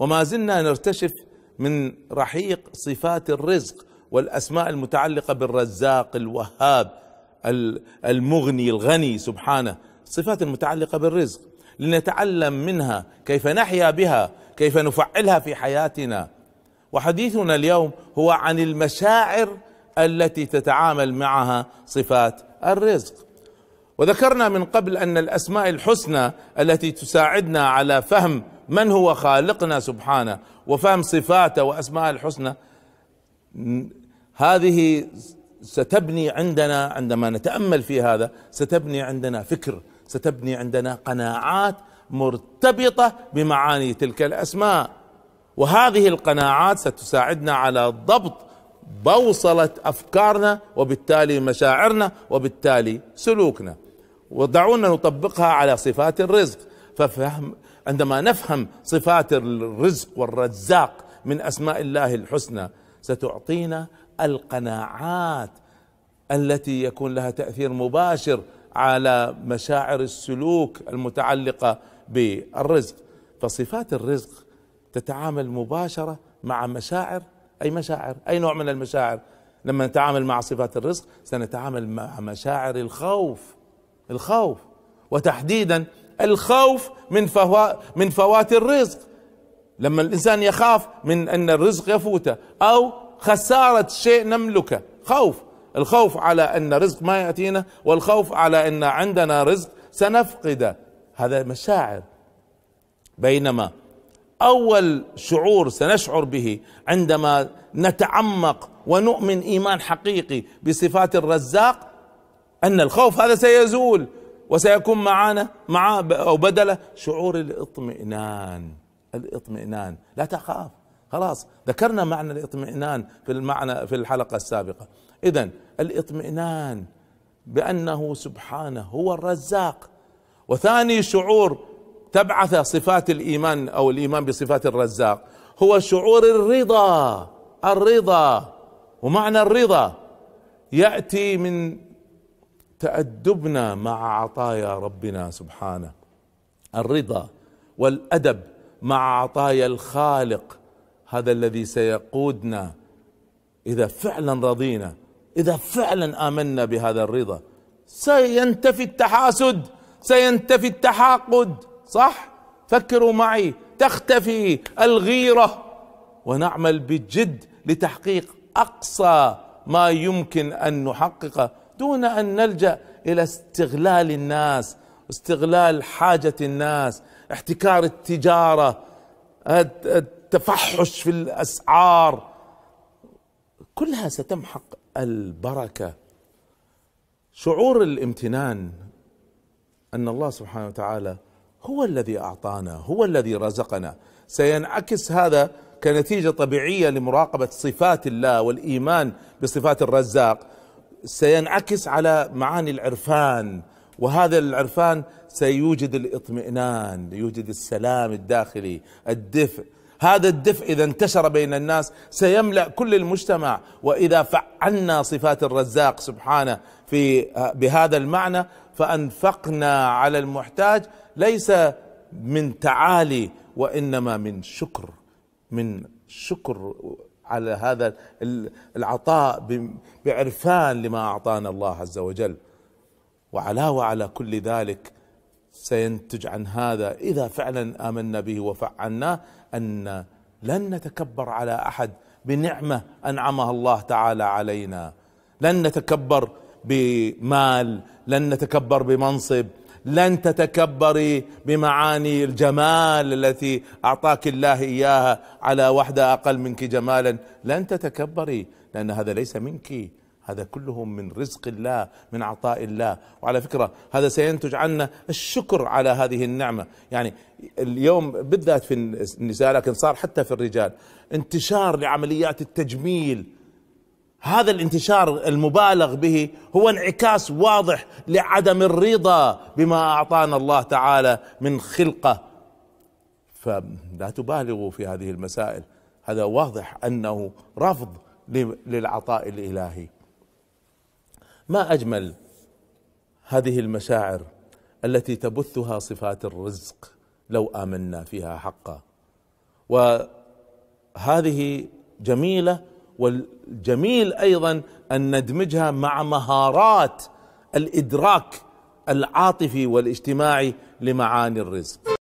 وما زلنا نرتشف من رحيق صفات الرزق والاسماء المتعلقه بالرزاق الوهاب المغني الغني سبحانه صفات المتعلقه بالرزق لنتعلم منها كيف نحيا بها كيف نفعلها في حياتنا وحديثنا اليوم هو عن المشاعر التي تتعامل معها صفات الرزق وذكرنا من قبل ان الاسماء الحسنى التي تساعدنا على فهم من هو خالقنا سبحانه وفهم صفاته واسماء الحسنى هذه ستبني عندنا عندما نتامل في هذا ستبني عندنا فكر ستبني عندنا قناعات مرتبطه بمعاني تلك الاسماء وهذه القناعات ستساعدنا على ضبط بوصله افكارنا وبالتالي مشاعرنا وبالتالي سلوكنا ودعونا نطبقها على صفات الرزق ففهم عندما نفهم صفات الرزق والرزاق من اسماء الله الحسنى ستعطينا القناعات التي يكون لها تاثير مباشر على مشاعر السلوك المتعلقه بالرزق فصفات الرزق تتعامل مباشره مع مشاعر اي مشاعر اي نوع من المشاعر لما نتعامل مع صفات الرزق سنتعامل مع مشاعر الخوف الخوف وتحديدا الخوف من فوا من فوات الرزق لما الانسان يخاف من ان الرزق يفوته او خساره شيء نملكه خوف الخوف على ان رزق ما ياتينا والخوف على ان عندنا رزق سنفقده هذا مشاعر بينما اول شعور سنشعر به عندما نتعمق ونؤمن ايمان حقيقي بصفات الرزاق ان الخوف هذا سيزول وسيكون معانا معاه او بدله شعور الاطمئنان الاطمئنان لا تخاف خلاص ذكرنا معنى الاطمئنان في المعنى في الحلقه السابقه اذا الاطمئنان بانه سبحانه هو الرزاق وثاني شعور تبعث صفات الايمان او الايمان بصفات الرزاق هو شعور الرضا الرضا ومعنى الرضا ياتي من تأدبنا مع عطايا ربنا سبحانه الرضا والأدب مع عطايا الخالق هذا الذي سيقودنا إذا فعلا رضينا إذا فعلا آمنا بهذا الرضا سينتفي التحاسد سينتفي التحاقد صح فكروا معي تختفي الغيره ونعمل بجد لتحقيق اقصى ما يمكن ان نحققه دون ان نلجا الى استغلال الناس استغلال حاجه الناس احتكار التجاره التفحش في الاسعار كلها ستمحق البركه شعور الامتنان ان الله سبحانه وتعالى هو الذي اعطانا هو الذي رزقنا سينعكس هذا كنتيجه طبيعيه لمراقبه صفات الله والايمان بصفات الرزاق سينعكس على معاني العرفان وهذا العرفان سيوجد الاطمئنان يوجد السلام الداخلي الدفء هذا الدفء اذا انتشر بين الناس سيملا كل المجتمع واذا فعلنا صفات الرزاق سبحانه في بهذا المعنى فانفقنا على المحتاج ليس من تعالي وانما من شكر من شكر على هذا العطاء بعرفان لما اعطانا الله عز وجل وعلاوه على كل ذلك سينتج عن هذا اذا فعلا امنا به وفعلناه ان لن نتكبر على احد بنعمه انعمها الله تعالى علينا لن نتكبر بمال لن نتكبر بمنصب لن تتكبري بمعاني الجمال التي اعطاك الله اياها على وحده اقل منك جمالا لن تتكبري لان هذا ليس منك هذا كله من رزق الله من عطاء الله وعلى فكره هذا سينتج عنا الشكر على هذه النعمه يعني اليوم بالذات في النساء لكن صار حتى في الرجال انتشار لعمليات التجميل هذا الانتشار المبالغ به هو انعكاس واضح لعدم الرضا بما اعطانا الله تعالى من خلقه فلا تبالغوا في هذه المسائل هذا واضح انه رفض للعطاء الالهي ما اجمل هذه المشاعر التي تبثها صفات الرزق لو امنا فيها حقا وهذه جميله والجميل ايضا ان ندمجها مع مهارات الادراك العاطفي والاجتماعي لمعاني الرزق